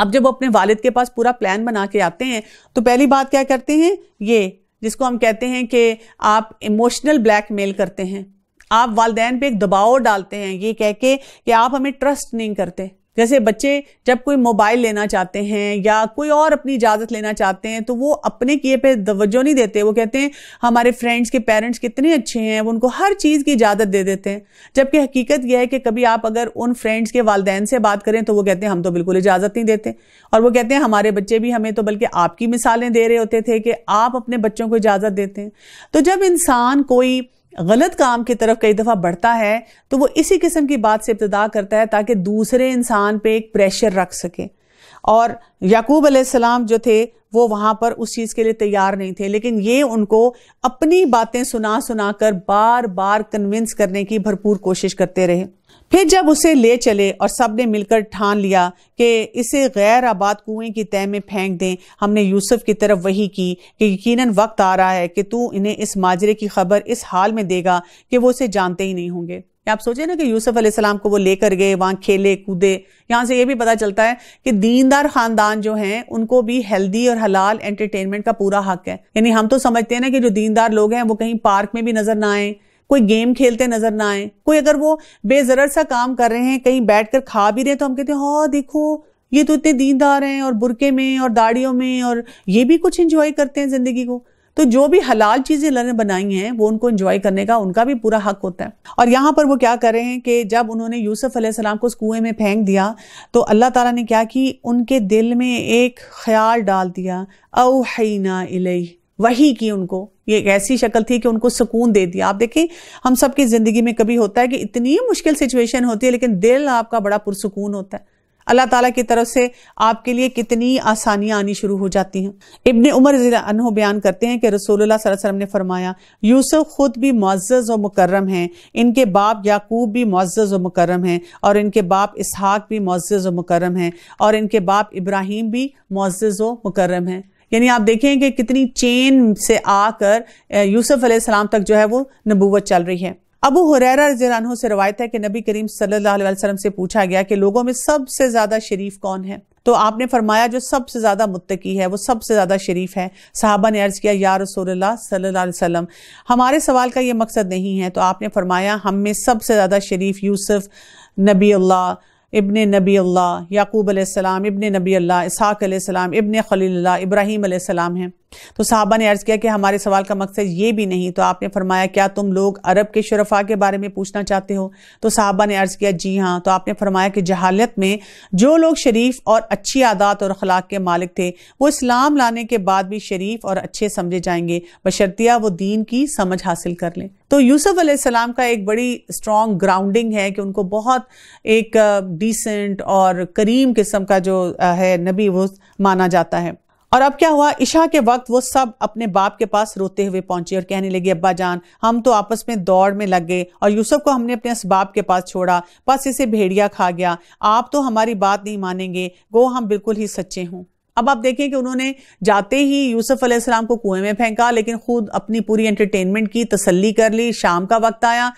अब जब वो अपने वालिद के पास पूरा प्लान बना के आते हैं तो पहली बात क्या करते हैं ये जिसको हम कहते हैं कि आप इमोशनल ब्लैकमेल करते हैं आप वालदेन पे एक दबाव डालते हैं ये कह के कि आप हमें ट्रस्ट नहीं करते जैसे बच्चे जब कोई मोबाइल लेना चाहते हैं या कोई और अपनी इजाज़त लेना चाहते हैं तो वो अपने किए पे तवज्जो नहीं देते वो कहते हैं हमारे फ्रेंड्स के पेरेंट्स कितने अच्छे हैं वो उनको हर चीज़ की इजाज़त दे देते हैं जबकि हकीकत यह है कि कभी आप अगर उन फ्रेंड्स के वालदेन से बात करें तो वो कहते हैं हम तो बिल्कुल इजाज़त नहीं देते और वो कहते हैं हमारे बच्चे भी हमें तो बल्कि आपकी मिसालें दे रहे होते थे कि आप अपने बच्चों को इजाज़त देते हैं तो जब इंसान कोई गलत काम की तरफ कई दफ़ा बढ़ता है तो वो इसी किस्म की बात से इब्तदा करता है ताकि दूसरे इंसान पे एक प्रेशर रख सके और याकूब अलैहिस्सलाम जो थे वो वहाँ पर उस चीज़ के लिए तैयार नहीं थे लेकिन ये उनको अपनी बातें सुना सुना कर बार बार कन्विंस करने की भरपूर कोशिश करते रहे फिर जब उसे ले चले और सब ने मिलकर ठान लिया कि इसे गैर आबाद कुएं की तय में फेंक दें हमने यूसुफ की तरफ वही की कि यकीनन वक्त आ रहा है कि तू इन्हें इस माजरे की खबर इस हाल में देगा कि वो उसे जानते ही नहीं होंगे आप सोचे ना कि यूसुफ अलैहिस्सलाम को वो लेकर गए वहाँ खेले कूदे यहाँ से ये भी पता चलता है कि दीनदार खानदान जो हैं उनको भी हेल्दी और हलाल एंटरटेनमेंट का पूरा हक है यानी हम तो समझते हैं ना कि जो दीनदार लोग हैं वो कहीं पार्क में भी नजर ना आए कोई गेम खेलते नजर ना आए कोई अगर वो बेजर सा काम कर रहे हैं कहीं बैठकर खा भी रहे तो हम कहते हैं हाँ देखो ये तो इतने दीनदार हैं और बुरके में और दाढ़ियों में और ये भी कुछ इंजॉय करते हैं ज़िंदगी को तो जो भी हलाल चीज़ें अल्लाह ने बनाई हैं वो उनको इंजॉय करने का उनका भी पूरा हक होता है और यहाँ पर वो क्या कर रहे हैं कि जब उन्होंने यूसुफ अलैहिस्सलाम को उस कुएं में फेंक दिया तो अल्लाह ताला ने क्या कि उनके दिल में एक ख्याल डाल दिया अवहैना इलई वही की उनको ये एक ऐसी शक्ल थी कि उनको सुकून दे दिया आप देखें हम सबकी ज़िंदगी में कभी होता है कि इतनी मुश्किल सिचुएशन होती है लेकिन दिल आपका बड़ा पुरसकून होता है अल्लाह ताला की तरफ से आपके लिए कितनी आसानियाँ आनी शुरू हो जाती हैं इब्ने उमर अनहो बयान करते हैं कि अलैहि वसल्लम ने फरमाया यूसुफ ख़ुद भी मुआज़ व मुकर्रम हैं इनके बाप याकूब भी मुआज़ व मुकर्रम हैं और इनके बाप इसहाक भी मुआज़ व मुकर्रम हैं और इनके बाप इब्राहिम भी मुआज़ व मुकर्रम हैं यानी आप देखें कि कितनी चेन से आकर यूसुफ अलैहिस्सलाम तक जो है वो नबूवत चल रही है अबू हुरैरा रजानों से रवायत है कि नबी करीम सल्लल्लाहु अलैहि वसल्लम से पूछा गया कि लोगों में सबसे ज़्यादा शरीफ कौन है तो आपने फरमाया जो सबसे ज़्यादा मुत्तकी है वो सबसे ज़्यादा शरीफ है साहबा ने अर्ज़ किया या रसोल्ला सल्ला वसम हमारे सवाल का ये मकसद नहीं है तो आपने फरमाया हम में सबसे ज़्यादा शरीफ यूसुफ नबी अल्लाह इबन नबी अल्लाह याकूब आसमाम इबन नबी अल्लाह इसहाक अलैहिस्सलाम इबन खलील इब्राहीम अलैहिस्सलाम हैं तो साहबा ने अर्ज़ किया कि हमारे सवाल का मकसद ये भी नहीं तो आपने फरमाया क्या तुम लोग अरब के शरफा के बारे में पूछना चाहते हो तो साहबा ने अर्ज़ किया जी हाँ तो आपने फरमाया कि जहालत में जो लोग शरीफ और अच्छी आदात और अखलाक के मालिक थे वो इस्लाम लाने के बाद भी शरीफ और अच्छे समझे जाएंगे बशर्तिया वो दीन की समझ हासिल कर लें तो यूसुफ अलैहिस्सलाम का एक बड़ी स्ट्रॉन्ग ग्राउंडिंग है कि उनको बहुत एक डिसेंट uh, और करीम किस्म का जो uh, है नबी वो माना जाता है और अब क्या हुआ ईशा के वक्त वो सब अपने बाप के पास रोते हुए पहुंचे और कहने लगे अब्बा जान हम तो आपस में दौड़ में लग गए और यूसुफ को हमने अपने बाप के पास छोड़ा बस इसे भेड़िया खा गया आप तो हमारी बात नहीं मानेंगे वो हम बिल्कुल ही सच्चे हों अब आप देखें कि उन्होंने जाते ही यूसुफ अलैहिस्सलाम को कुएं में फेंका लेकिन खुद अपनी पूरी एंटरटेनमेंट की तसल्ली कर ली शाम का वक्त आया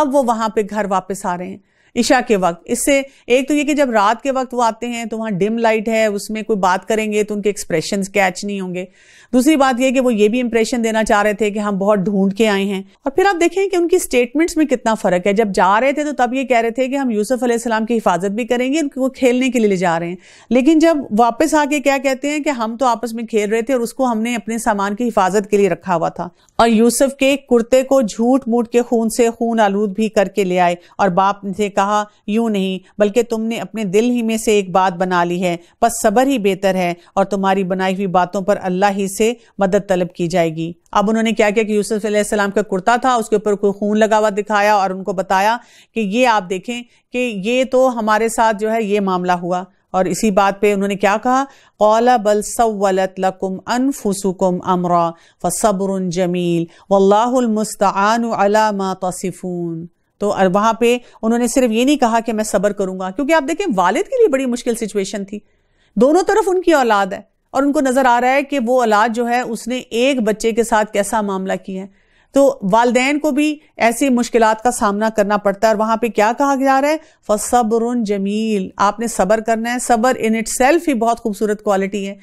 अब वो वहां पे घर वापस आ रहे हैं ईशा के वक्त इससे एक तो ये कि जब रात के वक्त वो आते हैं तो वहाँ डिम लाइट है उसमें कोई बात करेंगे तो उनके एक्सप्रेशन कैच नहीं होंगे दूसरी बात यह कि वो ये भी इंप्रेशन देना चाह रहे थे कि हम बहुत ढूंढ के आए हैं और फिर आप देखें कि उनकी स्टेटमेंट्स में कितना फ़र्क है जब जा रहे थे तो तब ये कह रहे थे कि हम यूसुफ अलैहिस्सलाम की हिफाजत भी करेंगे उनको खेलने के लिए ले जा रहे हैं लेकिन जब वापस आके क्या कहते हैं कि हम तो आपस में खेल रहे थे और उसको हमने अपने सामान की हिफाजत के लिए रखा हुआ था और यूसुफ के कुर्ते को झूठ मूठ के खून से खून आलूद भी करके ले आए और बाप ने कहा कहा यूं नहीं बल्कि तुमने अपने दिल ही में से एक बात बना ली है बस सबर ही बेहतर है और तुम्हारी बनाई हुई बातों पर अल्लाह ही से मदद तलब की जाएगी अब उन्होंने क्या किया कि यूसुफ सलाम का कुर्ता था उसके ऊपर कोई खून लगा हुआ दिखाया और उनको बताया कि ये आप देखें कि ये तो हमारे साथ जो है ये मामला हुआ और इसी बात पे उन्होंने क्या कहा कौला बल सवलत लकुम अनफुसुकुम अमरा फसब्र जमील वल्लाहुल मुस्तान अला मा तसिफून तो वहां पे उन्होंने सिर्फ ये नहीं कहा कि मैं सब्र करूंगा क्योंकि आप देखें वालिद के लिए बड़ी मुश्किल सिचुएशन थी दोनों तरफ उनकी औलाद है और उनको नजर आ रहा है कि वो औलाद जो है उसने एक बच्चे के साथ कैसा मामला किया है तो वालदेन को भी ऐसी मुश्किल का सामना करना पड़ता है और वहां पे क्या कहा जा रहा है फसबर जमील आपने सबर करना है सबर इन इट सेल्फ ही बहुत खूबसूरत क्वालिटी है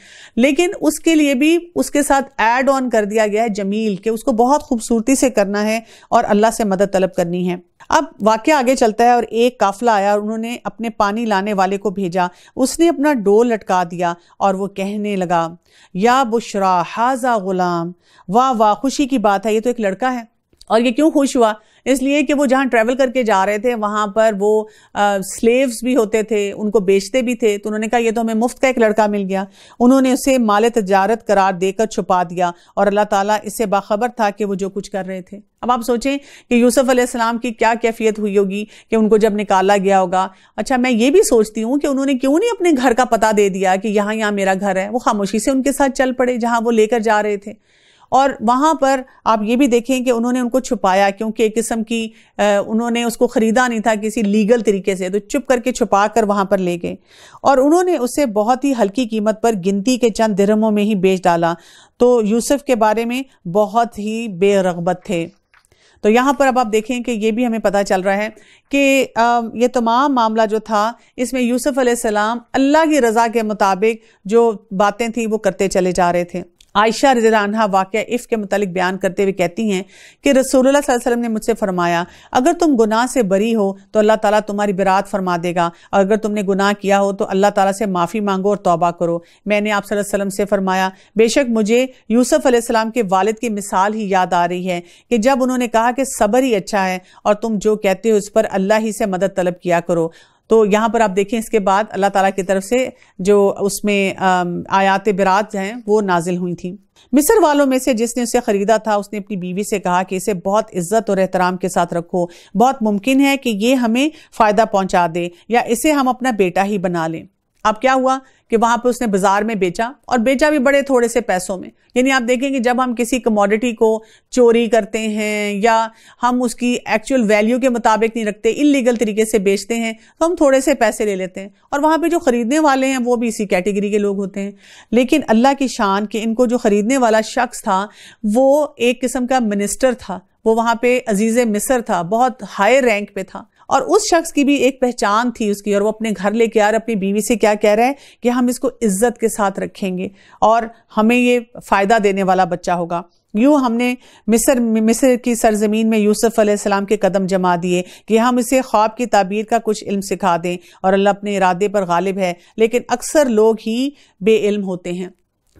लेकिन उसके लिए भी उसके साथ एड ऑन कर दिया गया है जमील कि उसको बहुत खूबसूरती से करना है और अल्लाह से मदद तलब करनी है अब वाक्य आगे चलता है और एक काफिला आया और उन्होंने अपने पानी लाने वाले को भेजा उसने अपना डोल लटका दिया और वो कहने लगा या बुशरा हाजा गुलाम वाह वाह खुशी की बात है ये तो एक लड़का है और ये क्यों खुश हुआ इसलिए कि वो जहाँ ट्रैवल करके जा रहे थे वहाँ पर वो स्लेव्स भी होते थे उनको बेचते भी थे तो उन्होंने कहा ये तो हमें मुफ्त का एक लड़का मिल गया उन्होंने उसे माल तजारत करार देकर छुपा दिया और अल्लाह ताला इससे बाखबर था कि वो जो कुछ कर रहे थे अब आप सोचें कि यूसुफ अलैहिस्सलाम की क्या कैफियत हुई होगी कि उनको जब निकाला गया होगा अच्छा मैं ये भी सोचती हूँ कि उन्होंने क्यों नहीं अपने घर का पता दे दिया कि यहाँ यहाँ मेरा घर है वो खामोशी से उनके साथ चल पड़े जहाँ वो लेकर जा रहे थे और वहाँ पर आप ये भी देखें कि उन्होंने उनको छुपाया क्योंकि एक किस्म की उन्होंने उसको ख़रीदा नहीं था किसी लीगल तरीके से तो चुप करके छुपा कर वहाँ पर ले गए और उन्होंने उसे बहुत ही हल्की कीमत पर गिनती के चंद दिरमों में ही बेच डाला तो यूसुफ के बारे में बहुत ही बेरगबत थे तो यहाँ पर अब आप देखें कि ये भी हमें पता चल रहा है कि ये तमाम मामला जो था इसमें यूसुफ़ अलैहिस्सलाम अल्लाह की रज़ा के मुताबिक जो बातें थी वो करते चले जा रहे थे आयशा रजानहा वाक़ इफ़ के मतलब बयान करते हुए कहती हैं कि रसोल्ला वसलम ने मुझसे फ़रमाया अगर तुम गुनाह से बरी हो तो अल्लाह ताला तुम्हारी बिरात फरमा देगा और अगर तुमने गुनाह किया हो तो अल्लाह ताला से माफ़ी मांगो और तौबा करो मैंने आप वसलम से फ़रमाया बेशक मुझे यूसुफ़ आसमाम के वालिद की मिसाल ही याद आ रही है कि जब उन्होंने कहा कि सब्र ही अच्छा है और तुम जो कहते हो उस पर अल्लाह ही से मदद तलब किया करो तो यहाँ पर आप देखें इसके बाद अल्लाह ताला की तरफ से जो उसमें आयात बरात हैं वो नाजिल हुई थी मिस्र वालों में से जिसने उसे ख़रीदा था उसने अपनी बीवी से कहा कि इसे बहुत इज्जत और एहतराम के साथ रखो बहुत मुमकिन है कि ये हमें फ़ायदा पहुंचा दे या इसे हम अपना बेटा ही बना लें अब क्या हुआ कि वहां पर उसने बाजार में बेचा और बेचा भी बड़े थोड़े से पैसों में यानी आप देखेंगे जब हम किसी कमोडिटी को चोरी करते हैं या हम उसकी एक्चुअल वैल्यू के मुताबिक नहीं रखते इलीगल तरीके से बेचते हैं तो हम थोड़े से पैसे ले लेते हैं और वहां पे जो खरीदने वाले हैं वो भी इसी कैटेगरी के लोग होते हैं लेकिन अल्लाह की शान कि इनको जो खरीदने वाला शख्स था वो एक किस्म का मिनिस्टर था वो वहाँ पे अजीज़ मिसर था बहुत हाई रैंक पे था और उस शख्स की भी एक पहचान थी उसकी और वो अपने घर लेके आ रहे अपनी बीवी से क्या कह रहे हैं कि हम इसको इज्जत के साथ रखेंगे और हमें ये फ़ायदा देने वाला बच्चा होगा यूँ हमने मिस्र मिस्र की सरजमीन में यूसुफ अलैहिस्सलाम के कदम जमा दिए कि हम इसे ख्वाब की ताबीर का कुछ इल्म सिखा दें और अल्लाह अपने इरादे पर गालिब है लेकिन अक्सर लोग ही बेइल्म होते हैं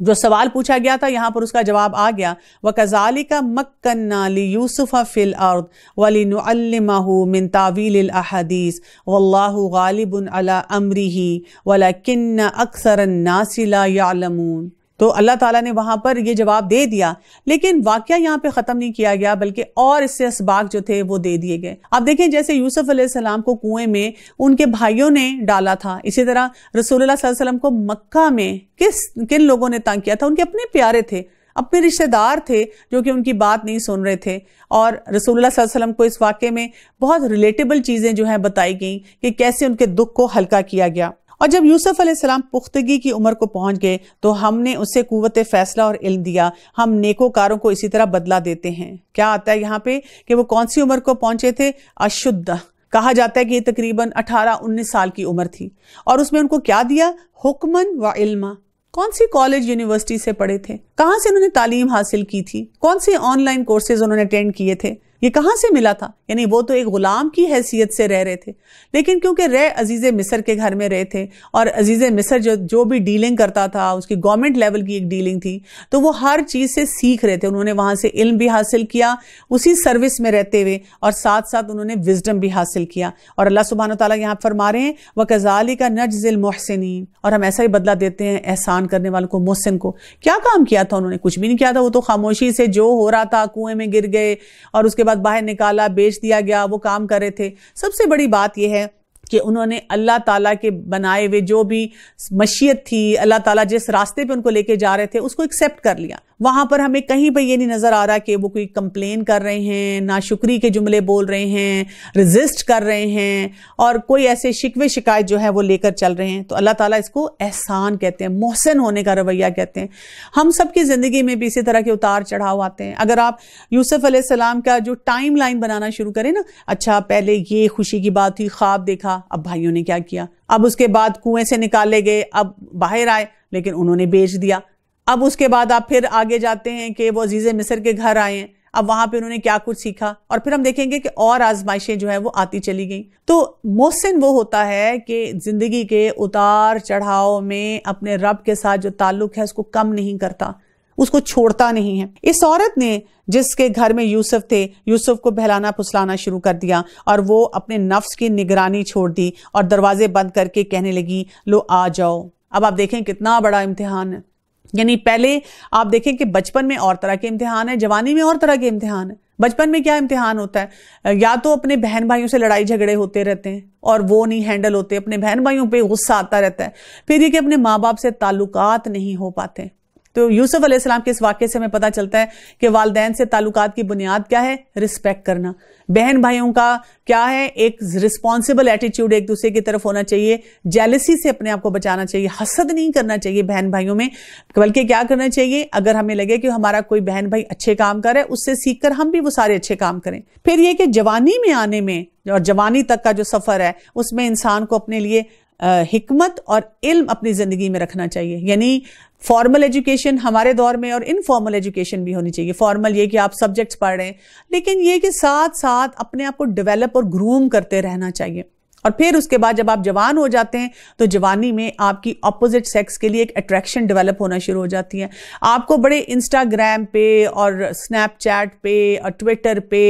जो सवाल पूछा गया था यहाँ पर उसका जवाब आ गया व कजाली का मक्नाली यूसुफ़ा फ़िल अर्द वलिनमाहू मिन तावील अहदीस वल्लाहु गालिबुन अला अमरी ही वला किन्न अक्सर नासिला यालमून तो अल्लाह ताला ने वहां पर यह जवाब दे दिया लेकिन वाक्य यहाँ पे ख़त्म नहीं किया गया बल्कि और इससे इसबाक जो थे वो दे दिए गए अब देखें जैसे यूसुफ अलैहिस्सलाम को कुएं में उनके भाइयों ने डाला था इसी तरह रसूल वसल्लम को मक्का में किस किन लोगों ने तंग किया था उनके अपने प्यारे थे अपने रिश्तेदार थे जो कि उनकी बात नहीं सुन रहे थे और रसूलुल्लाह वसल्लम को इस वाक्य में बहुत रिलेटेबल चीज़ें जो हैं बताई गई कि कैसे उनके दुख को हल्का किया गया और जब यूसुफ अलैहिस्सलाम पुख्तगी की उम्र को पहुंच गए तो हमने उसे कुत फैसला और इल्म दिया हम नेकोकारों को इसी तरह बदला देते हैं क्या आता है यहाँ पे कि वो कौन सी उम्र को पहुंचे थे अशुद्ध कहा जाता है कि ये तकरीबन 18-19 साल की उम्र थी और उसमें उनको क्या दिया हुक्मन व इल्मा कौन सी कॉलेज यूनिवर्सिटी से पढ़े थे कहाँ से उन्होंने तालीम हासिल की थी कौन से ऑनलाइन कोर्सेज उन्होंने अटेंड किए थे ये कहाँ से मिला था यानी वो तो एक ग़ुलाम की हैसियत से रह रहे थे लेकिन क्योंकि रे अजीज़ मिसर के घर में रहे थे और अजीज़ मिसर जो जो भी डीलिंग करता था उसकी गवर्नमेंट लेवल की एक डीलिंग थी तो वो हर चीज़ से सीख रहे थे उन्होंने वहाँ से इल्म भी हासिल किया उसी सर्विस में रहते हुए और साथ साथ उन्होंने विजडम भी हासिल किया और अल्लाह सुबहान तला यहाँ फरमा रहे हैं वह कजाली का नजिल मोहसिन और हम ऐसा ही बदला देते हैं एहसान करने वालों को मोहसिन को क्या काम किया था उन्होंने कुछ भी नहीं किया था वो तो खामोशी से जो हो रहा था कुएं में गिर गए और उसके बाद बाहर निकाला बेच दिया गया वो काम कर रहे थे सबसे बड़ी बात यह है कि उन्होंने अल्लाह ताला के बनाए हुए जो भी मशीयत थी अल्लाह ताला जिस रास्ते पे उनको लेके जा रहे थे उसको एक्सेप्ट कर लिया वहाँ पर हमें कहीं पर ये नहीं नज़र आ रहा कि वो कोई कंप्लेन कर रहे हैं नाशुक्री के जुमले बोल रहे हैं रजिस्ट कर रहे हैं और कोई ऐसे शिकवे शिकायत जो है वो लेकर चल रहे हैं तो अल्लाह ताला इसको एहसान कहते हैं मोहसिन होने का रवैया कहते हैं हम सब की ज़िंदगी में भी इसी तरह के उतार चढ़ाव आते हैं अगर आप यूसुफ सलाम का जो टाइम लाइन बनाना शुरू करें ना अच्छा पहले ये खुशी की बात हुई ख्वाब देखा अब भाइयों ने क्या किया अब उसके बाद कुएं से निकाले गए अब बाहर आए लेकिन उन्होंने बेच दिया अब उसके बाद आप फिर आगे जाते हैं कि वो अजीज़ मिसर के घर आए अब वहां पे उन्होंने क्या कुछ सीखा और फिर हम देखेंगे कि और आजमाइशें जो है वो आती चली गई तो मोहसिन वो होता है कि जिंदगी के उतार चढ़ाव में अपने रब के साथ जो ताल्लुक है उसको कम नहीं करता उसको छोड़ता नहीं है इस औरत ने जिसके घर में यूसुफ थे यूसुफ को बहलाना फुसलाना शुरू कर दिया और वो अपने नफ्स की निगरानी छोड़ दी और दरवाजे बंद करके कहने लगी लो आ जाओ अब आप देखें कितना बड़ा इम्तिहान है यानी पहले आप देखें कि बचपन में और तरह के इम्तिहान है जवानी में और तरह के इम्तिहान है बचपन में क्या इम्तिहान होता है या तो अपने बहन भाइयों से लड़ाई झगड़े होते रहते हैं और वो नहीं हैंडल होते अपने बहन भाइयों पे गुस्सा आता रहता है फिर ये कि अपने माँ बाप से ताल्लुकात नहीं हो पाते तो यूसुफ अलैहिस्सलाम के इस वाक्य से हमें पता चलता है कि वालदेन से ताल्लुकात की बुनियाद क्या है रिस्पेक्ट करना बहन भाइयों का क्या है एक रिस्पॉन्सिबल एटीट्यूड एक दूसरे की तरफ होना चाहिए जेलसी से अपने आप को बचाना चाहिए हसद नहीं करना चाहिए बहन भाइयों में बल्कि क्या करना चाहिए अगर हमें लगे कि हमारा कोई बहन भाई अच्छे काम करे उससे सीख कर हम भी वो सारे अच्छे काम करें फिर ये कि जवानी में आने में और जवानी तक का जो सफ़र है उसमें इंसान को अपने लिए हमत और इल्म अपनी ज़िंदगी में रखना चाहिए यानी फॉर्मल एजुकेशन हमारे दौर में और इनफॉर्मल एजुकेशन भी होनी चाहिए फॉर्मल ये कि आप सब्जेक्ट्स पढ़ रहे हैं लेकिन ये कि साथ साथ अपने आप को डेवलप और ग्रूम करते रहना चाहिए और फिर उसके बाद जब आप जवान हो जाते हैं तो जवानी में आपकी अपोजिट सेक्स के लिए एक अट्रैक्शन डेवलप होना शुरू हो जाती है आपको बड़े इंस्टाग्राम पे और स्नैपचैट पे और ट्विटर पे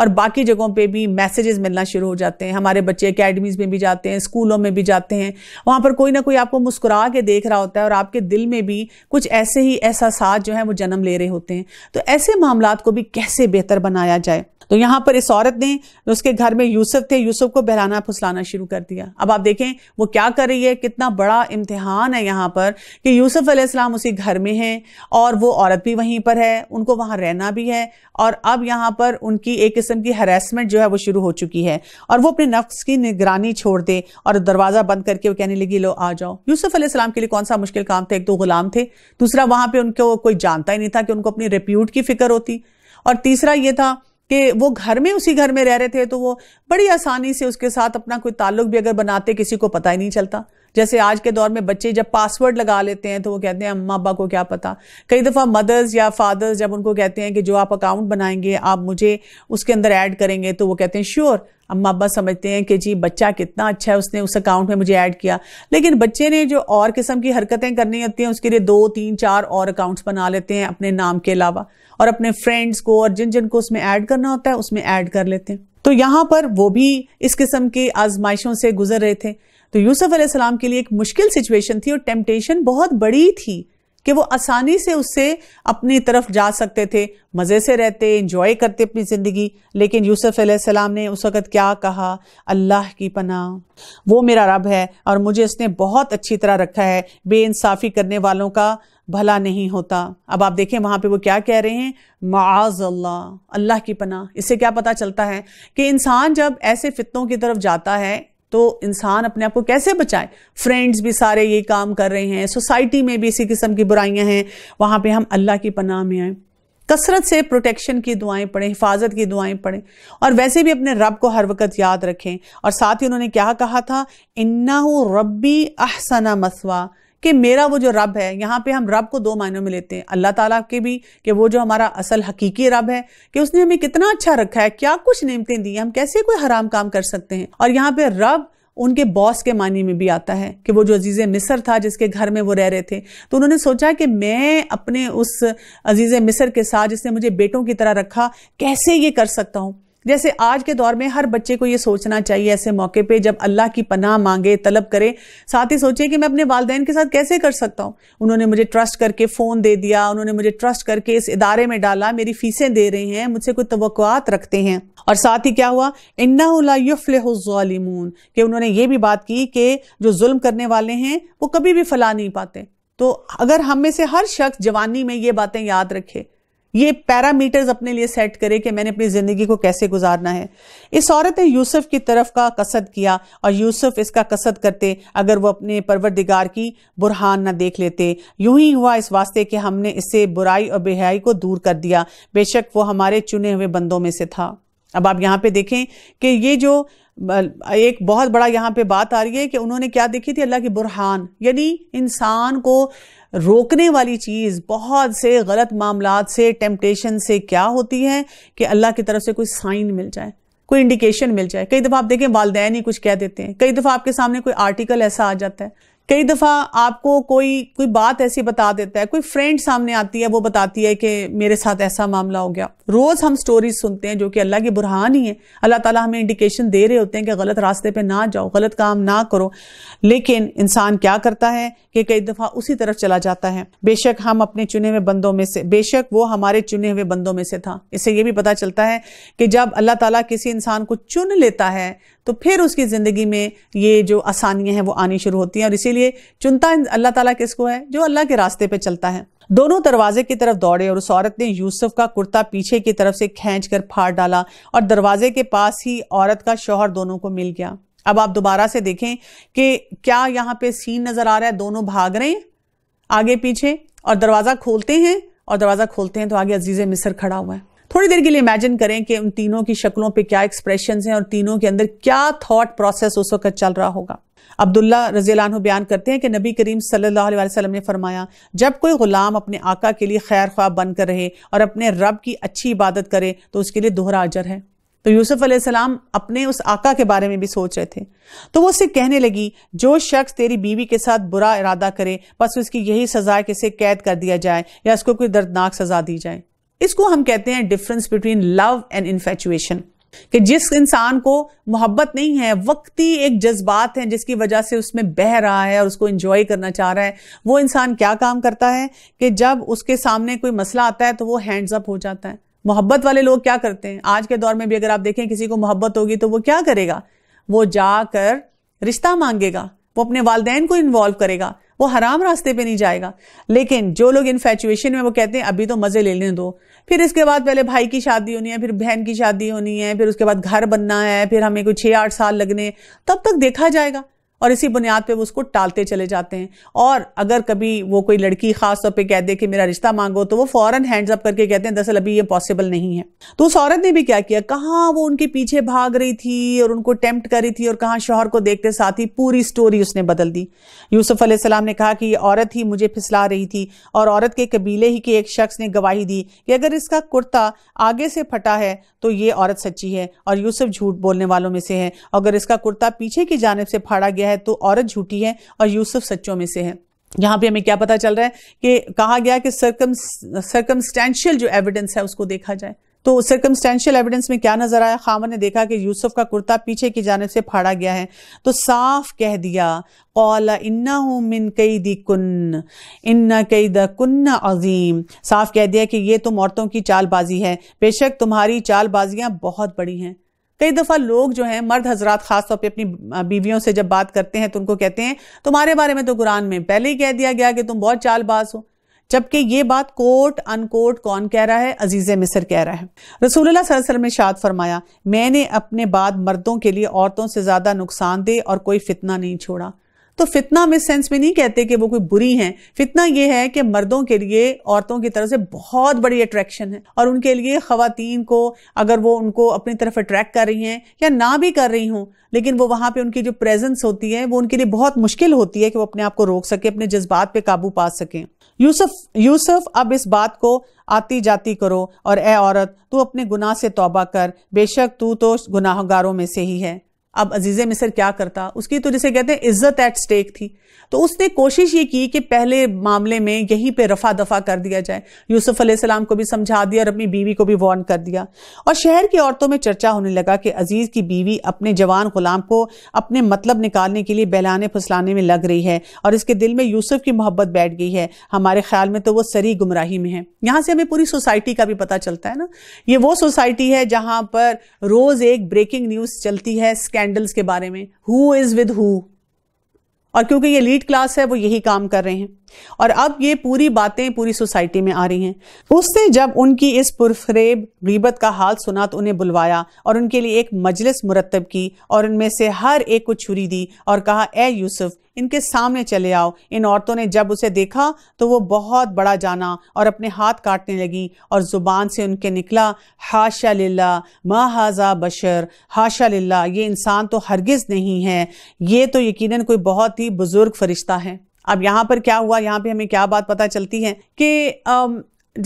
और बाकी जगहों पे भी मैसेजेस मिलना शुरू हो जाते हैं हमारे बच्चे अकेडमीज़ में भी जाते हैं स्कूलों में भी जाते हैं वहाँ पर कोई ना कोई आपको मुस्कुरा के देख रहा होता है और आपके दिल में भी कुछ ऐसे ही एहसास जो हैं वो जन्म ले रहे होते हैं तो ऐसे मामला को भी कैसे बेहतर बनाया जाए तो यहाँ पर इस औरत ने उसके घर में यूसुफ थे यूसुफ को बहलाना फुसलाना शुरू कर दिया अब आप देखें वो क्या कर रही है कितना बड़ा इम्तहान है यहाँ पर कि यूसुफ अलैहिस्सलाम उसी घर में है और वो औरत भी वहीं पर है उनको वहाँ रहना भी है और अब यहाँ पर उनकी एक किस्म की हरेसमेंट जो है वो शुरू हो चुकी है और वो अपने नफ्स की निगरानी छोड़ दे और दरवाज़ा बंद करके वो कहने लगी लो आ जाओ यूसुफ अलैहिस्सलाम के लिए कौन सा मुश्किल काम था एक तो गुलाम थे दूसरा वहाँ पर उनको कोई जानता ही नहीं था कि उनको अपनी रिप्यूट की फ़िक्र होती और तीसरा ये था कि वो घर में उसी घर में रह रहे थे तो वो बड़ी आसानी से उसके साथ अपना कोई ताल्लुक भी अगर बनाते किसी को पता ही नहीं चलता जैसे आज के दौर में बच्चे जब पासवर्ड लगा लेते हैं तो वो कहते हैं अम्मा अबा को क्या पता कई दफ़ा मदर्स या फादर्स जब उनको कहते हैं कि जो आप अकाउंट बनाएंगे आप मुझे उसके अंदर ऐड करेंगे तो वो कहते हैं श्योर sure, अम्मा अब्बा समझते हैं कि जी बच्चा कितना अच्छा है उसने उस अकाउंट में मुझे ऐड किया लेकिन बच्चे ने जो और किस्म की हरकतें करनी होती हैं उसके लिए दो तीन चार और अकाउंट्स बना लेते हैं अपने नाम के अलावा और अपने फ्रेंड्स को और जिन जिन को उसमें ऐड करना होता है उसमें ऐड कर लेते हैं तो यहाँ पर वो भी इस किस्म की आजमाइशों से गुजर रहे थे तो यूसुफ अलैहिस्सलाम के लिए एक मुश्किल सिचुएशन थी और टेम्पटेशन बहुत बड़ी थी कि वो आसानी से उससे अपनी तरफ जा सकते थे मज़े से रहते इंजॉय करते अपनी ज़िंदगी लेकिन यूसुफ सलाम ने उस वक़्त क्या कहा अल्लाह की पना वो मेरा रब है और मुझे इसने बहुत अच्छी तरह रखा है बेइंसाफ़ी करने वालों का भला नहीं होता अब आप देखें वहाँ पे वो क्या कह रहे हैं माज अल्लाह अल्लाह की पना इससे क्या पता चलता है कि इंसान जब ऐसे फितों की तरफ जाता है तो इंसान अपने आप को कैसे बचाए फ्रेंड्स भी सारे ये काम कर रहे हैं सोसाइटी में भी इसी किस्म की बुराइयां हैं वहां पे हम अल्लाह की पनाह में आए कसरत से प्रोटेक्शन की दुआएं पढ़ें हिफाजत की दुआएं पढ़ें और वैसे भी अपने रब को हर वक्त याद रखें और साथ ही उन्होंने क्या कहा था इन्ना रब्बी अहसना मसवा कि मेरा वो जो रब है यहाँ पे हम रब को दो मायनों में लेते हैं अल्लाह ताला के भी कि वो जो हमारा असल हकीकी रब है कि उसने हमें कितना अच्छा रखा है क्या कुछ नियमतें दी हम कैसे कोई हराम काम कर सकते हैं और यहाँ पे रब उनके बॉस के मानी में भी आता है कि वो जो अजीज़ मिस्र था जिसके घर में वो रह रहे थे तो उन्होंने सोचा कि मैं अपने उस अजीज़ मिस्र के साथ जिसने मुझे बेटों की तरह रखा कैसे ये कर सकता हूँ जैसे आज के दौर में हर बच्चे को ये सोचना चाहिए ऐसे मौके पे जब अल्लाह की पनाह मांगे तलब करे साथ ही सोचे कि मैं अपने वालदेन के साथ कैसे कर सकता हूँ उन्होंने मुझे ट्रस्ट करके फ़ोन दे दिया उन्होंने मुझे ट्रस्ट करके इस इदारे में डाला मेरी फीसें दे रहे हैं मुझसे कुछ तवक़ात रखते हैं और साथ ही क्या हुआ इन्नाफलिमून कि उन्होंने ये भी बात की कि जो जुल्म करने वाले हैं वो कभी भी फला नहीं पाते तो अगर हम में से हर शख्स जवानी में ये बातें याद रखे ये पैरामीटर्स अपने लिए सेट करे कि मैंने अपनी ज़िंदगी को कैसे गुजारना है इस औरत ने यूसुफ की तरफ का कसद किया और यूसुफ इसका कसद करते अगर वो अपने परवरदिगार की बुरहान ना देख लेते यूं ही हुआ इस वास्ते कि हमने इससे बुराई और बेहयाई को दूर कर दिया बेशक वो हमारे चुने हुए बंदों में से था अब आप यहाँ पे देखें कि ये जो एक बहुत बड़ा यहाँ पे बात आ रही है कि उन्होंने क्या देखी थी अल्लाह की बुरहान यानी इंसान को रोकने वाली चीज़ बहुत से गलत मामला से टेम्पटेशन से क्या होती है कि अल्लाह की तरफ से कोई साइन मिल जाए कोई इंडिकेशन मिल जाए कई दफ़ा आप देखें वालदेन ही कुछ कह देते हैं कई दफ़ा आपके सामने कोई आर्टिकल ऐसा आ जाता है कई दफ़ा आपको कोई कोई बात ऐसी बता देता है कोई फ्रेंड सामने आती है वो बताती है कि मेरे साथ ऐसा मामला हो गया रोज़ हम स्टोरीज सुनते हैं जो कि अल्लाह के बुरहान ही है अल्लाह ताला हमें इंडिकेशन दे रहे होते हैं कि गलत रास्ते पे ना जाओ गलत काम ना करो लेकिन इंसान क्या करता है कि कई दफ़ा उसी तरफ चला जाता है बेशक हम अपने चुने हुए बंदों में से बेशक वो हमारे चुने हुए बंदों में से था इससे ये भी पता चलता है कि जब अल्लाह तला किसी इंसान को चुन लेता है तो फिर उसकी ज़िंदगी में ये जो आसानियाँ हैं वो आनी शुरू होती हैं और इसीलिए चुनता अल्लाह ताला किसको है जो अल्लाह के रास्ते पे चलता है दोनों दरवाजे की तरफ दौड़े और उस औरत ने यूसुफ का कुर्ता पीछे की तरफ से खींच कर फाड़ डाला और दरवाजे के पास ही औरत का शोहर दोनों को मिल गया अब आप दोबारा से देखें कि क्या यहाँ पे सीन नज़र आ रहा है दोनों भाग रहे हैं आगे पीछे और दरवाज़ा खोलते हैं और दरवाज़ा खोलते हैं तो आगे अजीज़ मिसर खड़ा हुआ है थोड़ी देर के लिए इमेजिन करें कि उन तीनों की शक्लों पे क्या एक्सप्रेशन हैं और तीनों के अंदर क्या थॉट प्रोसेस उस वक्त चल रहा होगा अब्दुल्ला रजीलान बयान करते हैं कि नबी करीम सल्लल्लाहु अलैहि वसल्लम ने फरमाया जब कोई ग़ुलाम अपने आका के लिए खैर ख्वाब बनकर रहे और अपने रब की अच्छी इबादत करे तो उसके लिए दोहरा अजर है तो यूसुफ अलैहिस्सलाम अपने उस आका के बारे में भी सोच रहे थे तो वो उससे कहने लगी जो शख्स तेरी बीवी के साथ बुरा इरादा करे बस उसकी यही सजा किसे कैद कर दिया जाए या उसको कोई दर्दनाक सजा दी जाए इसको हम कहते हैं difference between love and infatuation कि जिस इंसान को मोहब्बत नहीं है वक्ती एक जज्बात है जिसकी वजह से उसमें बह रहा है और उसको इंजॉय करना चाह रहा है वो इंसान क्या काम करता है कि जब उसके सामने कोई मसला आता है तो वो हैंड्स अप हो जाता है मोहब्बत वाले लोग क्या करते हैं आज के दौर में भी अगर आप देखें किसी को मोहब्बत होगी तो वो क्या करेगा वो जाकर रिश्ता मांगेगा वो अपने वालदेन को इन्वॉल्व करेगा वो हराम रास्ते पे नहीं जाएगा लेकिन जो लोग इन्फेचुएशन में वो कहते हैं अभी तो मज़े ले लेने दो फिर इसके बाद पहले भाई की शादी होनी है फिर बहन की शादी होनी है फिर उसके बाद घर बनना है फिर हमें कोई छः आठ साल लगने तब तक देखा जाएगा और इसी बुनियाद पे वो उसको टालते चले जाते हैं और अगर कभी वो कोई लड़की खास तौर पे कह दे कि मेरा रिश्ता मांगो तो वो फौरन हैंड्स अप करके कहते हैं दरअसल अभी ये पॉसिबल नहीं है तो उस औरत ने भी क्या किया कहाँ वो उनके पीछे भाग रही थी और उनको टेम्प्ट कर रही थी और कहाँ शोहर को देखते साथ ही पूरी स्टोरी उसने बदल दी यूसुफ अलैहिस्सलाम ने कहा कि ये औरत ही मुझे फिसला रही थी और औरत के कबीले ही के एक शख्स ने गवाही दी कि अगर इसका कुर्ता आगे से फटा है तो ये औरत सच्ची है और यूसुफ झूठ बोलने वालों में से है अगर इसका कुर्ता पीछे की जानब से फाड़ा गया है तो औरत झूठी है और यूसुफ सच्चों में से है यहाँ पे हमें क्या पता चल रहा है कि कहा गया कि सरकम सरकमस्टेंशियल जो एविडेंस है उसको देखा जाए तो सरकमस्टेंशियल एविडेंस में क्या नजर आया खामन ने देखा कि यूसुफ का कुर्ता पीछे की जानब से फाड़ा गया है तो साफ कह दिया मिन कई दी कन्न इन्ना कई द कन्ना अजीम साफ कह दिया कि ये तुम औरतों की चालबाजी है बेशक तुम्हारी चालबाजियां बहुत बड़ी हैं कई दफ़ा लोग जो हैं मर्द हजरात खासतौर पर अपनी बीवियों से जब बात करते हैं तो उनको कहते हैं तुम्हारे बारे में तो कुरान में पहले ही कह दिया गया कि तुम बहुत चालबाज हो जबकि ये बात कोर्ट अनकोर्ट कौन कह रहा है अजीज़ मिसर कह रहा है रसूलुल्लाह वसल्लम ने शाद फरमाया मैंने अपने बाद मर्दों के लिए औरतों से ज़्यादा नुकसान दे और कोई फितना नहीं छोड़ा तो फितना हम सेंस में नहीं कहते कि वो कोई बुरी हैं फितना ये है कि मर्दों के लिए औरतों की तरफ से बहुत बड़ी अट्रैक्शन है और उनके लिए खातन को अगर वो उनको अपनी तरफ अट्रैक्ट कर रही हैं या ना भी कर रही हूँ लेकिन वो वहाँ पे उनकी जो प्रेजेंस होती है वो उनके लिए बहुत मुश्किल होती है कि वो अपने आप को रोक सके अपने जज्बात पे काबू पा सकें यूसुफ यूसुफ अब इस बात को आती जाती करो और ए औरत तू अपने गुनाह से तौबा कर बेशक तू तो गुनाहगारों में से ही है अब अजीज़ मिसर क्या करता उसकी तो जिसे कहते हैं इज्जत एट स्टेक थी तो उसने कोशिश ये की कि पहले मामले में यहीं पे रफा दफा कर दिया जाए यूसुफ अलैहिस्सलाम को भी समझा दिया और अपनी बीवी को भी वार्न कर दिया और शहर की औरतों में चर्चा होने लगा कि अजीज़ की बीवी अपने जवान गुलाम को अपने मतलब निकालने के लिए बहलाने फुसलाने में लग रही है और इसके दिल में यूसुफ की मोहब्बत बैठ गई है हमारे ख्याल में तो वो सरी गुमराही में है यहाँ से हमें पूरी सोसाइटी का भी पता चलता है ना ये वो सोसाइटी है जहाँ पर रोज़ एक ब्रेकिंग न्यूज़ चलती है स्कैंडल्स के बारे में हु इज विद हु और क्योंकि ये लीड क्लास है वो यही काम कर रहे हैं और अब ये पूरी बातें पूरी सोसाइटी में आ रही हैं उसने जब उनकी इस पुरफरेब गीबत का हाल सुना तो उन्हें बुलवाया और उनके लिए एक मजलिस मुरतब की और उनमें से हर एक को छुरी दी और कहा ए यूसुफ इनके सामने चले आओ इन औरतों ने जब उसे देखा तो वो बहुत बड़ा जाना और अपने हाथ काटने लगी और ज़ुबान से उनके निकला हाशा लिल्ला महाजा हाजा बशर हाशा लिल्ला ये इंसान तो हरगिज़ नहीं है ये तो यकीनन कोई बहुत ही बुज़ुर्ग फरिश्ता है अब यहाँ पर क्या हुआ यहाँ पर हमें क्या बात पता चलती है कि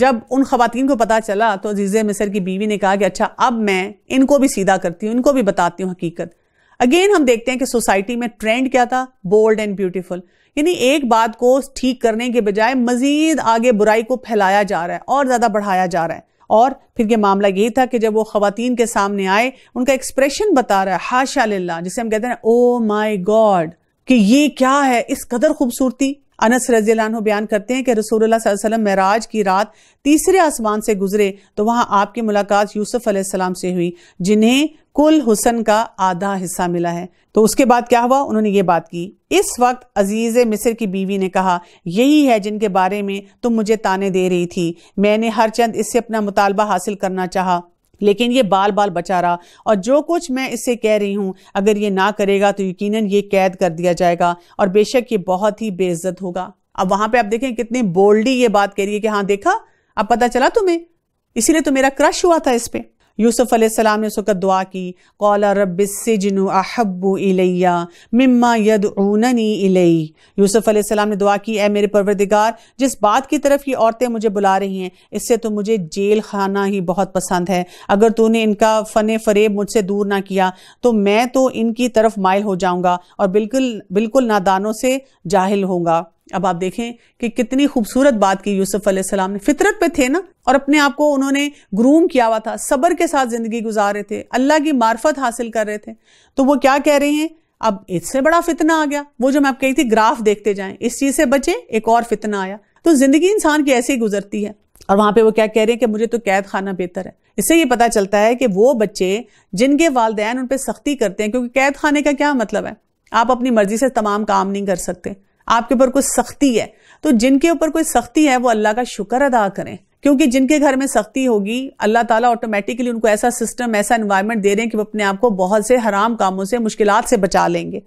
जब उन खातन को पता चला तो अजीज़ मिसर की बीवी ने कहा कि अच्छा अब मैं इनको भी सीधा करती हूँ इनको भी बताती हूँ हकीकत अगेन हम देखते हैं कि सोसाइटी में ट्रेंड क्या था बोल्ड एंड ब्यूटीफुल यानी एक बात को ठीक करने के बजाय मजीद आगे बुराई को फैलाया जा रहा है और ज़्यादा बढ़ाया जा रहा है और फिर ये मामला यही था कि जब वो खातन के सामने आए उनका एक्सप्रेशन बता रहा है हाशा जिसे हम कहते हैं ओ माई गॉड कि ये क्या है इस कदर खूबसूरती अनस रजीलान बयान करते हैं कि रसूलुल्लाह महराज की रात तीसरे आसमान से गुजरे तो वहां आपकी मुलाकात यूसुफ अलैहिस्सलाम से हुई जिन्हें कुल हुसन का आधा हिस्सा मिला है तो उसके बाद क्या हुआ उन्होंने ये बात की इस वक्त अजीज़ मिस्र की बीवी ने कहा यही है जिनके बारे में तुम मुझे ताने दे रही थी मैंने हर चंद इससे अपना मुतालबा हासिल करना चाहा लेकिन ये बाल बाल बचा रहा और जो कुछ मैं इससे कह रही हूँ अगर ये ना करेगा तो यकीनन ये कैद कर दिया जाएगा और बेशक ये बहुत ही बेइज्जत होगा अब वहां पे आप देखें कितनी बोल्डली ये बात कह रही है कि हाँ देखा अब पता चला तुम्हें इसीलिए तो मेरा क्रश हुआ था इस पर यूसुफ अलैहिस्सलाम ने उस वक़्त दुआ की कौला रबिसजनु अहब्बु इलैया मिम्मा यदऊननी इलई यूसुफ अलैहिस्सलाम ने दुआ की ए मेरे परवरदिगार जिस बात की तरफ ये औरतें मुझे बुला रही हैं इससे तो मुझे जेल खाना ही बहुत पसंद है अगर तूने इनका फ़न फरेब मुझसे दूर ना किया तो मैं तो इनकी तरफ मायल हो जाऊँगा और बिल्कुल बिल्कुल नादानों से जाहिल होंगा अब आप देखें कि कितनी खूबसूरत बात की यूसुफ अलैहिस्सलाम ने फितरत पे थे ना और अपने आप को उन्होंने ग्रूम किया हुआ था सबर के साथ ज़िंदगी गुजार रहे थे अल्लाह की मार्फत हासिल कर रहे थे तो वो क्या कह रहे हैं अब इससे बड़ा फितना आ गया वो जो मैं आप कही थी ग्राफ देखते जाएं इस चीज़ से बचे एक और फितना आया तो ज़िंदगी इंसान की ऐसे ही गुजरती है और वहां पे वो क्या कह रहे हैं कि मुझे तो कैद खाना बेहतर है इससे ये पता चलता है कि वो बच्चे जिनके वालदेन उन पर सख्ती करते हैं क्योंकि कैद खाने का क्या मतलब है आप अपनी मर्जी से तमाम काम नहीं कर सकते आपके ऊपर कोई सख्ती है तो जिनके ऊपर कोई सख्ती है वो अल्लाह का शुक्र अदा करें क्योंकि जिनके घर में सख्ती होगी अल्लाह ताला ऑटोमेटिकली उनको ऐसा सिस्टम ऐसा इन्वायरमेंट दे रहे हैं कि वो अपने आप को बहुत से हराम कामों से मुश्किल से बचा लेंगे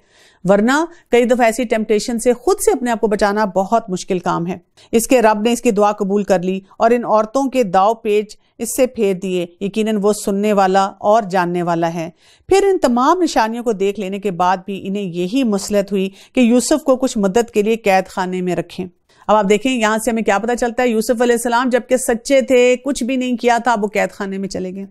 वरना कई दफ़ा ऐसी टेम्पटेशन से खुद से अपने आप को बचाना बहुत मुश्किल काम है इसके रब ने इसकी दुआ कबूल कर ली और इन औरतों के दाव पेच इससे फेर दिए यकीनन वो सुनने वाला और जानने वाला है फिर इन तमाम निशानियों को देख लेने के बाद भी इन्हें यही मुसलत हुई कि यूसुफ को कुछ मदद के लिए कैद खाने में रखें अब आप देखें यहाँ से हमें क्या पता चलता है यूसुफ अलैहिस्सलाम जबकि सच्चे थे कुछ भी नहीं किया था अब वो कैद खाने में चले गए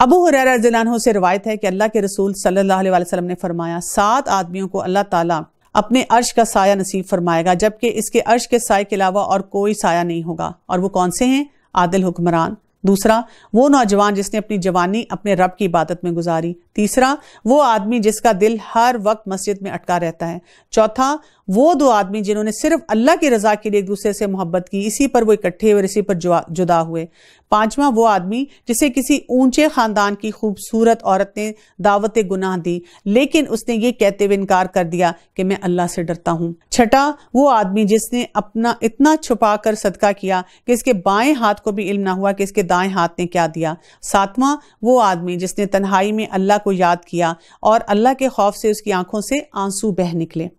अबू हुरैरा जिलानों से रवायत है कि अल्लाह के रसूल सल्लल्लाहु अलैहि वसल्लम ने फरमाया सात आदमियों को अल्लाह ताला अपने अर्श का साया नसीब फरमाएगा जबकि इसके अर्श के साय के अलावा और कोई साया नहीं होगा और वो कौन से हैं आदिल हुक्मरान दूसरा वो नौजवान जिसने अपनी जवानी अपने रब की इबादत में गुजारी तीसरा वो आदमी जिसका दिल हर वक्त मस्जिद में अटका रहता है चौथा वो दो आदमी जिन्होंने सिर्फ अल्लाह की रजा के लिए एक दूसरे से मोहब्बत की इसी पर वो इकट्ठे और इसी पर जुदा हुए पांचवा वो आदमी जिसे किसी ऊंचे खानदान की खूबसूरत औरत ने दावत गुनाह दी लेकिन उसने ये कहते हुए इनकार कर दिया कि मैं अल्लाह से डरता हूँ छठा वो आदमी जिसने अपना इतना छुपा कर सदका किया कि इसके बाएं हाथ को भी इल्म ना हुआ कि इसके दाएं हाथ ने क्या दिया सातवां वो आदमी जिसने तन्हाई में अल्लाह को याद किया और अल्लाह के खौफ से उसकी आंखों से आंसू बह निकले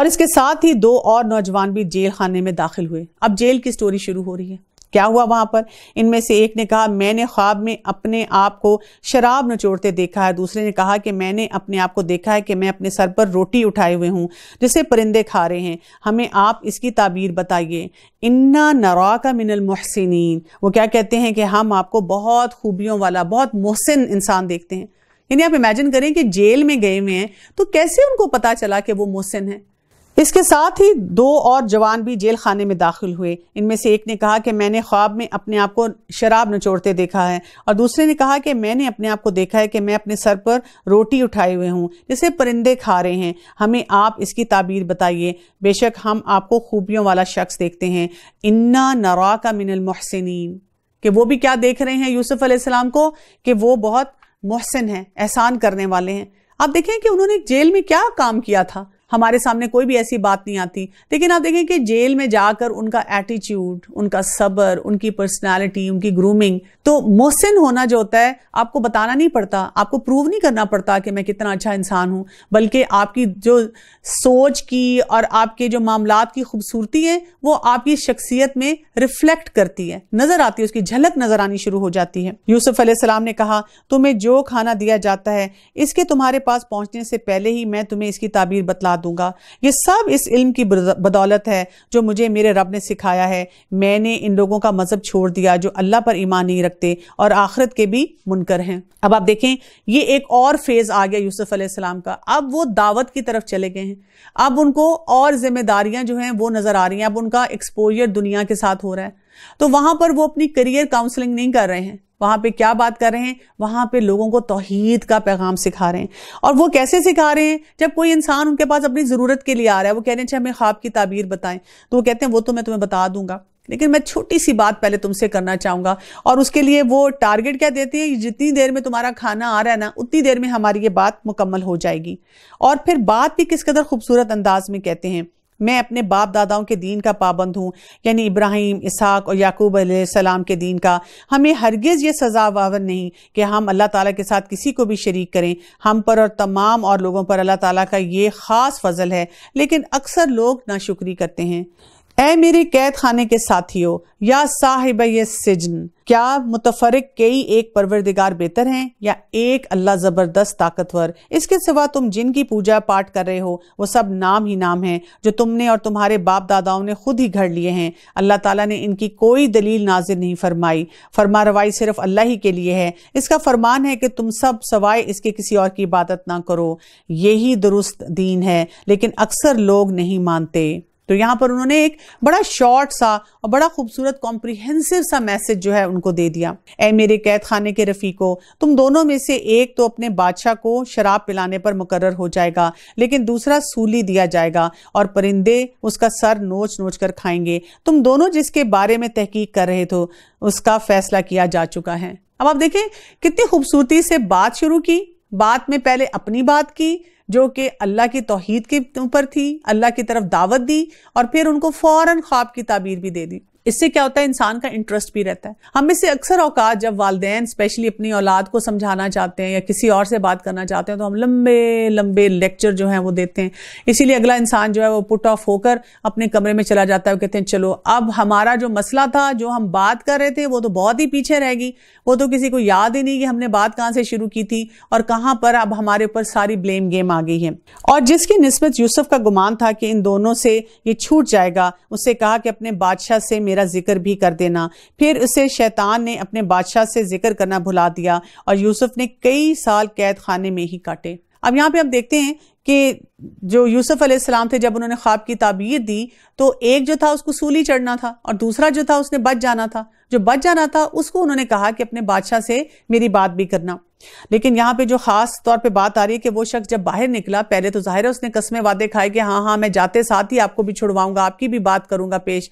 और इसके साथ ही दो और नौजवान भी जेल खाने में दाखिल हुए अब जेल की स्टोरी शुरू हो रही है क्या हुआ वहां पर इनमें से एक ने कहा मैंने ख्वाब में अपने आप को शराब नचोड़ते देखा है दूसरे ने कहा कि मैंने अपने आप को देखा है कि मैं अपने सर पर रोटी उठाए हुए हूं जिसे परिंदे खा रहे हैं हमें आप इसकी ताबीर बताइए इन्ना नरा का मिनल मोहसिन वो क्या कहते हैं कि हम आपको बहुत खूबियों वाला बहुत मोहसिन इंसान देखते हैं यानी आप इमेजिन करें कि जेल में गए हुए हैं तो कैसे उनको पता चला कि वो मोहसिन है इसके साथ ही दो और जवान भी जेल खाने में दाखिल हुए इनमें से एक ने कहा कि मैंने ख्वाब में अपने आप को शराब निचोड़ते देखा है और दूसरे ने कहा कि मैंने अपने आप को देखा है कि मैं अपने सर पर रोटी उठाए हुए हूँ जिसे परिंदे खा रहे हैं हमें आप इसकी ताबीर बताइए बेशक हम आपको खूबियों वाला शख्स देखते हैं इन्ना नरा का मिनल मोहसिन कि वो भी क्या देख रहे हैं यूसुफ अलैहिस्सलाम को कि वो बहुत मोहसिन हैं एहसान करने वाले हैं आप देखें कि उन्होंने जेल में क्या काम किया था हमारे सामने कोई भी ऐसी बात नहीं आती लेकिन आप देखें कि जेल में जाकर उनका एटीट्यूड उनका सबर उनकी पर्सनैलिटी उनकी ग्रूमिंग तो मोहसिन होना जो होता है आपको बताना नहीं पड़ता आपको प्रूव नहीं करना पड़ता कि मैं कितना अच्छा इंसान हूँ बल्कि आपकी जो सोच की और आपके जो मामला की खूबसूरती है वो आपकी शख्सियत में रिफ्लेक्ट करती है नजर आती है उसकी झलक नजर आनी शुरू हो जाती है यूसुफ अलैहिस्सलाम ने कहा तुम्हें जो खाना दिया जाता है इसके तुम्हारे पास पहुंचने से पहले ही मैं तुम्हें इसकी ताबीर बतला बना दूंगा ये सब इस इल्म की बदौलत है जो मुझे मेरे रब ने सिखाया है मैंने इन लोगों का मज़हब छोड़ दिया जो अल्लाह पर ईमान नहीं रखते और आखिरत के भी मुनकर हैं अब आप देखें ये एक और फेज़ आ गया यूसुफ अलैहिस्सलाम का अब वो दावत की तरफ चले गए हैं अब उनको और जिम्मेदारियां जो हैं वो नज़र आ रही हैं अब उनका एक्सपोजर दुनिया के साथ हो रहा है तो वहां पर वो अपनी करियर काउंसलिंग नहीं कर रहे हैं वहाँ पे क्या बात कर रहे हैं वहाँ पे लोगों को तोहहीद का पैगाम सिखा रहे हैं और वो कैसे सिखा रहे हैं जब कोई इंसान उनके पास अपनी ज़रूरत के लिए आ रहा है वो कह रहे हैं अच्छा हमें ख्वाब की ताबीर बताएं तो वो कहते हैं वो तो मैं तुम्हें बता दूंगा लेकिन मैं छोटी सी बात पहले तुमसे करना चाहूँगा और उसके लिए वो टारगेट क्या देती है जितनी देर में तुम्हारा खाना आ रहा है ना उतनी देर में हमारी ये बात मुकम्मल हो जाएगी और फिर बात भी किस कदर खूबसूरत अंदाज में कहते हैं मैं अपने बाप दादाओं के दीन का पाबंद हूँ यानी इब्राहिम इसहाक और याकूब सलाम के दीन का हमें हरगिज़ ये सजावावर नहीं कि हम अल्लाह ताला के साथ किसी को भी शरीक करें हम पर और तमाम और लोगों पर अल्लाह ताला का ये ख़ास फजल है लेकिन अक्सर लोग नाशुक्री करते हैं ए मेरे कैद खाने के साथियों या साहिब सिजन क्या मुतफरक कई एक परवरदिगार बेहतर हैं या एक अल्लाह जबरदस्त ताकतवर इसके सिवा तुम जिनकी पूजा पाठ कर रहे हो वो सब नाम ही नाम हैं जो तुमने और तुम्हारे बाप दादाओं ने खुद ही घड़ लिए हैं अल्लाह ताला ने इनकी कोई दलील नाजिर नहीं फरमाई फरमा रवाई सिर्फ अल्लाह ही के लिए है इसका फरमान है कि तुम सब सवाए इसके किसी और की इबादत ना करो यही दुरुस्त दीन है लेकिन अक्सर लोग नहीं मानते तो यहाँ पर उन्होंने एक बड़ा शॉर्ट सा और बड़ा खूबसूरत कॉम्प्रिहेंसिव सा मैसेज जो है उनको दे दिया ए मेरे कैद खाने के रफीको तुम दोनों में से एक तो अपने बादशाह को शराब पिलाने पर मुकर हो जाएगा लेकिन दूसरा सूली दिया जाएगा और परिंदे उसका सर नोच नोच कर खाएंगे तुम दोनों जिसके बारे में तहकीक कर रहे थे उसका फैसला किया जा चुका है अब आप देखें कितनी खूबसूरती से बात शुरू की बात में पहले अपनी बात की जो कि अल्लाह की तोहद के ऊपर थी अल्लाह की तरफ दावत दी और फिर उनको फ़ौर ख्वाब की ताबीर भी दे दी इससे क्या होता है इंसान का इंटरेस्ट भी रहता है हम इससे अक्सर औकात जब वालदेन स्पेशली अपनी औलाद को समझाना चाहते हैं या किसी और से बात करना चाहते हैं तो हम लंबे लंबे लेक्चर जो हैं वो देते हैं इसीलिए अगला इंसान जो है वो पुट ऑफ होकर अपने कमरे में चला जाता है वो कहते हैं चलो अब हमारा जो मसला था जो हम बात कर रहे थे वो तो बहुत ही पीछे रहेगी वो तो किसी को याद ही नहीं कि हमने बात कहाँ से शुरू की थी और कहाँ पर अब हमारे ऊपर सारी ब्लेम गेम आ गई है और जिसकी नस्बत यूसुफ का गुमान था कि इन दोनों से ये छूट जाएगा उससे कहा कि अपने बादशाह से मेरे मेरा जिक्र भी कर देना फिर उसे शैतान ने अपने बादशाह से जिक्र करना भुला दिया और यूसुफ ने कई साल कैद खाने में ही काटे अब यहाँ पे हम देखते हैं कि जो यूसुफ अलैहिस्सलाम थे जब उन्होंने ख्वाब की ताबीर दी तो एक जो था उसको सूली चढ़ना था और दूसरा जो था उसने बच जाना था जो बच जाना था उसको उन्होंने कहा कि अपने बादशाह से मेरी बात भी करना लेकिन यहाँ पे जो खास तौर पे बात आ रही है कि वो शख्स जब बाहर निकला पहले तो जाहिर है उसने कस्में वादे खाए कि हाँ हाँ मैं जाते साथ ही आपको भी छुड़वाऊंगा आपकी भी बात करूंगा पेश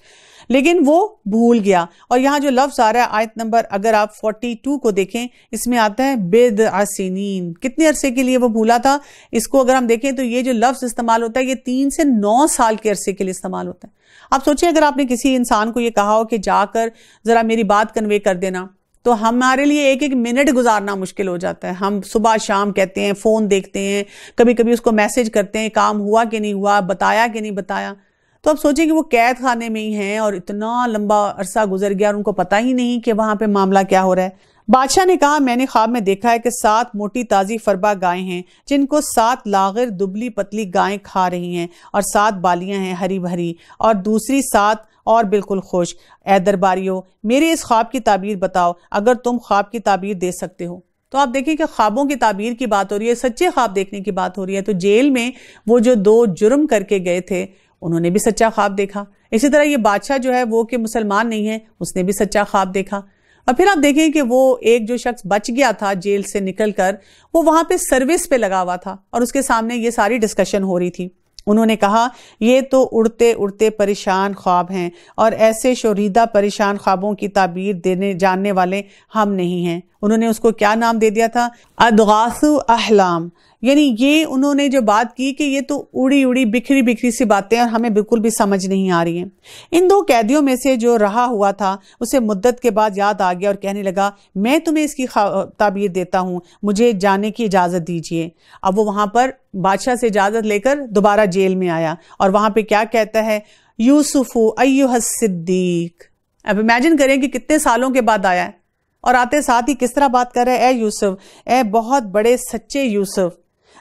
लेकिन वो भूल गया और यहाँ जो लफ्ज आ रहा है आयत नंबर अगर आप 42 को देखें इसमें आता है बेद आसिनीन कितने अरसे के लिए वो भूला था इसको अगर हम देखें तो ये जो लफ्ज इस्तेमाल होता है ये तीन से नौ साल के अरसे के लिए इस्तेमाल होता है आप सोचें अगर आपने किसी इंसान को ये कहा हो कि जाकर जरा मेरी बात कन्वे कर देना तो हमारे लिए एक एक मिनट गुजारना मुश्किल हो जाता है हम सुबह शाम कहते हैं फ़ोन देखते हैं कभी कभी उसको मैसेज करते हैं काम हुआ कि नहीं हुआ बताया कि नहीं बताया तो अब सोचें कि वो कैद खाने में ही हैं और इतना लंबा अरसा गुजर गया और उनको पता ही नहीं कि वहां पे मामला क्या हो रहा है बादशाह ने कहा मैंने ख्वाब में देखा है कि सात मोटी ताज़ी फरबा गायें हैं जिनको सात लागर दुबली पतली गायें खा रही हैं और सात बालियां हैं हरी भरी और दूसरी सात और बिल्कुल खुश ए दरबारियों मेरे इस ख्वाब की ताबीर बताओ अगर तुम ख्वाब की ताबीर दे सकते हो तो आप देखें कि ख्वाबों की ताबीर की बात हो रही है सच्चे ख्वाब देखने की बात हो रही है तो जेल में वो जो दो जुर्म करके गए थे उन्होंने भी सच्चा ख्वाब देखा इसी तरह ये बादशाह जो है वो कि मुसलमान नहीं है उसने भी सच्चा ख्वाब देखा और फिर आप देखें कि वो एक जो शख्स बच गया था जेल से निकल कर वो वहाँ पे सर्विस पे लगा हुआ था और उसके सामने ये सारी डिस्कशन हो रही थी उन्होंने कहा ये तो उड़ते उड़ते परेशान ख्वाब हैं और ऐसे शोरीदा परेशान ख्वाबों की ताबीर देने जानने वाले हम नहीं हैं उन्होंने उसको क्या नाम दे दिया था अदगासु अहलाम यानी ये उन्होंने जो बात की कि ये तो उड़ी उड़ी बिखरी बिखरी सी बातें और हमें बिल्कुल भी समझ नहीं आ रही हैं इन दो कैदियों में से जो रहा हुआ था उसे मुद्दत के बाद याद आ गया और कहने लगा मैं तुम्हें इसकी ताबीर देता हूँ मुझे जाने की इजाज़त दीजिए अब वो वहाँ पर बादशाह से इजाज़त लेकर दोबारा जेल में आया और वहाँ पर क्या कहता है यूसुफ़ु सिद्दीक अब इमेजिन करें कि कितने सालों के बाद आया है और आते साथ ही किस तरह बात कर रहे है ए यूसुफ ए बहुत बड़े सच्चे यूसुफ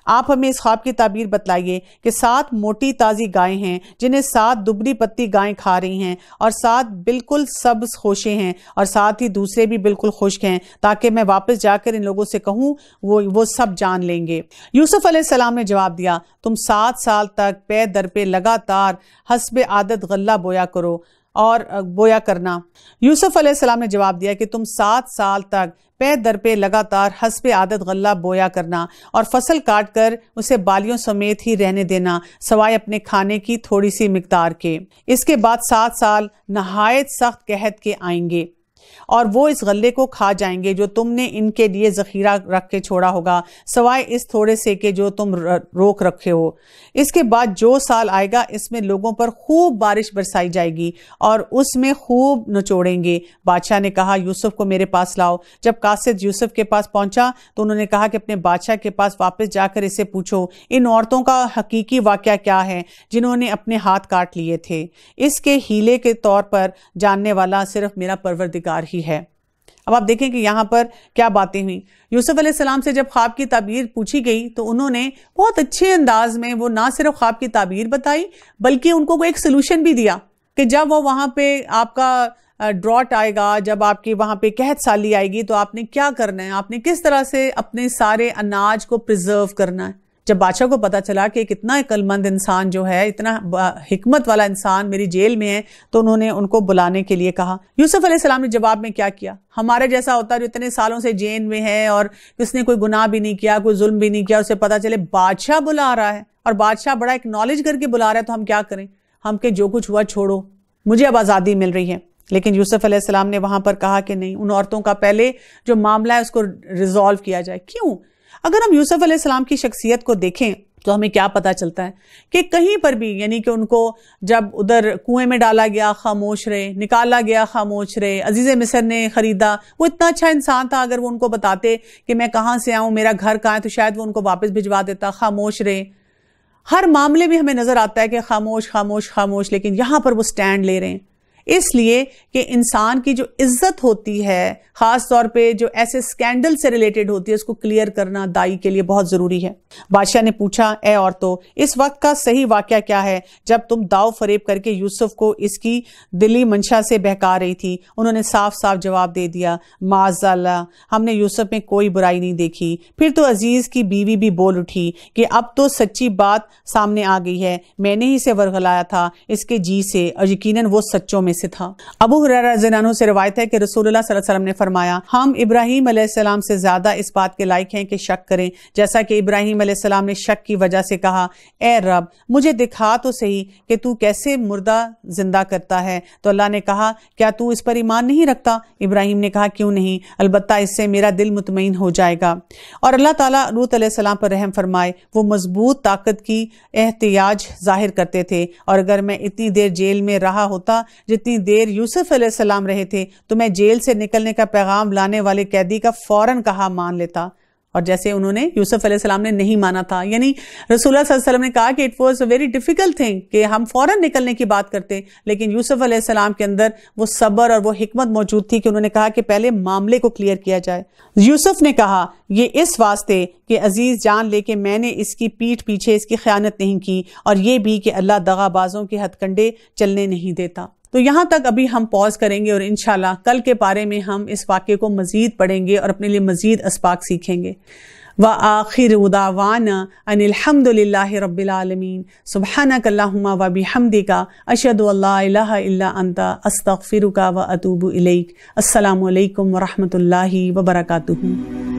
आप हमें इस ख्वाब की ताबीर बतलाइए कि सात मोटी ताज़ी गायें हैं जिन्हें सात दुबली पत्ती गायें खा रही हैं और सात बिल्कुल सब्ज खोशे हैं और साथ ही दूसरे भी बिल्कुल खुश्क हैं ताकि मैं वापस जाकर इन लोगों से कहूँ वो वो सब जान लेंगे यूसुफ सलाम ने जवाब दिया तुम सात साल तक पे दर पे लगातार हसब आदत गल्ला बोया करो और बोया करना यूसुफ अलैहिस्सलाम ने जवाब दिया कि तुम सात साल तक पे दर पे लगातार हसब आदत गल्ला बोया करना और फसल काट कर उसे बालियों समेत ही रहने देना सवाए अपने खाने की थोड़ी सी मकदार के इसके बाद सात साल नहायत सख्त कहत के आएंगे और वो इस गले को खा जाएंगे जो तुमने इनके लिए जखीरा रख के छोड़ा होगा सवाए इस थोड़े से के जो तुम रोक रखे हो इसके बाद जो साल आएगा इसमें लोगों पर खूब बारिश बरसाई जाएगी और उसमें खूब नचोड़ेंगे बादशाह ने कहा यूसुफ को मेरे पास लाओ जब कासिद यूसुफ के पास पहुंचा तो उन्होंने कहा कि अपने बादशाह के पास वापस जाकर इसे पूछो इन औरतों का हकीकी वाक्य क्या है जिन्होंने अपने हाथ काट लिए थे इसके हीले के तौर पर जानने वाला सिर्फ मेरा परवरदिगार ही है अब आप देखें कि यहाँ पर क्या बातें हुई यूसुफ अलैहिस्सलाम से जब ख्वाब की ताबीर पूछी गई तो उन्होंने बहुत अच्छे अंदाज में वो ना सिर्फ ख्वाब की ताबीर बताई बल्कि उनको एक सोल्यूशन भी दिया कि जब वो वहाँ पे आपका ड्रॉट आएगा जब आपकी वहाँ पे कहत साली आएगी तो आपने क्या करना है आपने किस तरह से अपने सारे अनाज को प्रिजर्व करना है जब बादशाह को पता चला कि कितना अक्लमंद इंसान जो है इतना हमत वाला इंसान मेरी जेल में है तो उन्होंने उनको बुलाने के लिए कहा यूसुफ अलैहिस्सलाम ने जवाब में क्या किया हमारे जैसा होता जो इतने सालों से जेल में है और किसने कोई गुनाह भी नहीं किया कोई जुल्म भी नहीं किया उसे पता चले बादशाह बुला रहा है और बादशाह बड़ा एक्नॉलेज करके बुला रहा है तो हम क्या करें हम के जो कुछ हुआ छोड़ो मुझे अब आज़ादी मिल रही है लेकिन यूसुफ अलैहिस्सलाम ने वहां पर कहा कि नहीं उन औरतों का पहले जो मामला है उसको रिजॉल्व किया जाए क्यों अगर हम यूसुफ अलैहिस्सलाम की शख्सियत को देखें तो हमें क्या पता चलता है कि कहीं पर भी यानी कि उनको जब उधर कुएं में डाला गया खामोश रहे निकाला गया खामोश रहे अजीज़ मिसर ने ख़रीदा वो इतना अच्छा इंसान था अगर वो उनको बताते कि मैं कहाँ से आऊँ मेरा घर कहाँ है तो शायद वो उनको वापस भिजवा देता खामोश रहे हर मामले में हमें नज़र आता है कि खामोश खामोश खामोश लेकिन यहाँ पर वो स्टैंड ले रहे हैं इसलिए कि इंसान की जो इज्जत होती है ख़ास तौर पे जो ऐसे स्कैंडल से रिलेटेड होती है उसको क्लियर करना दाई के लिए बहुत ज़रूरी है बादशाह ने पूछा ए और तो इस वक्त का सही वाक्य क्या है जब तुम दाव फरेब करके यूसुफ को इसकी दिली मंशा से बहका रही थी उन्होंने साफ साफ जवाब दे दिया माजाला हमने यूसुफ में कोई बुराई नहीं देखी फिर तो अजीज़ की बीवी भी बोल उठी कि अब तो सच्ची बात सामने आ गई है मैंने ही इसे वरगलाया था इसके जी से और यकीन वो सच्चों में में से था अबू हुररा जनानो से रवायत है कि रसूलुल्लाह सल्लल्लाहु अलैहि वसल्लम ने फरमाया हम इब्राहिम अलैहिस्सलाम से ज़्यादा इस बात के लायक हैं कि शक करें जैसा कि इब्राहिम अलैहिस्सलाम ने शक की वजह से कहा ए रब मुझे दिखा तो सही कि तू कैसे मुर्दा जिंदा करता है तो अल्लाह ने कहा क्या तू इस पर ईमान नहीं रखता इब्राहिम ने कहा क्यों नहीं अलबत् इससे मेरा दिल मुतमिन हो जाएगा और अल्लाह ताला लूत सलाम पर रहम फरमाए वो मजबूत ताकत की एहतियाज जाहिर करते थे और अगर मैं इतनी देर जेल में रहा होता जितनी जितनी देर यूसुफ सलाम रहे थे तो मैं जेल से निकलने का पैगाम लाने वाले कैदी का फौरन कहा मान लेता और जैसे उन्होंने यूसुफ सलाम ने नहीं माना था यानी रसूल वसल्लम ने कहा कि it was a very difficult thing कि हम फौरन निकलने की बात करते लेकिन यूसुफ सलाम के अंदर वो सब्र और वो हिकमत मौजूद थी कि उन्होंने कहा कि पहले मामले को क्लियर किया जाए यूसुफ ने कहा ये इस वास्ते कि अजीज जान लेके मैंने इसकी पीठ पीछे इसकी ख्यानत नहीं की और ये भी कि अल्लाह दगाबाजों के हथकंडे चलने नहीं देता तो यहाँ तक अभी हम पॉज करेंगे और इन कल के पारे में हम इस वाक्य को मज़ीद पढ़ेंगे और अपने लिए मज़ीद इस्पाक सीखेंगे व आखिर उदावाना अनिलहमदल रबालमीन सुबहाना कल्लामा वबी हमदी का अशद अस्तफ़िर का व अतूब अल्लाम वरहमल वबरकू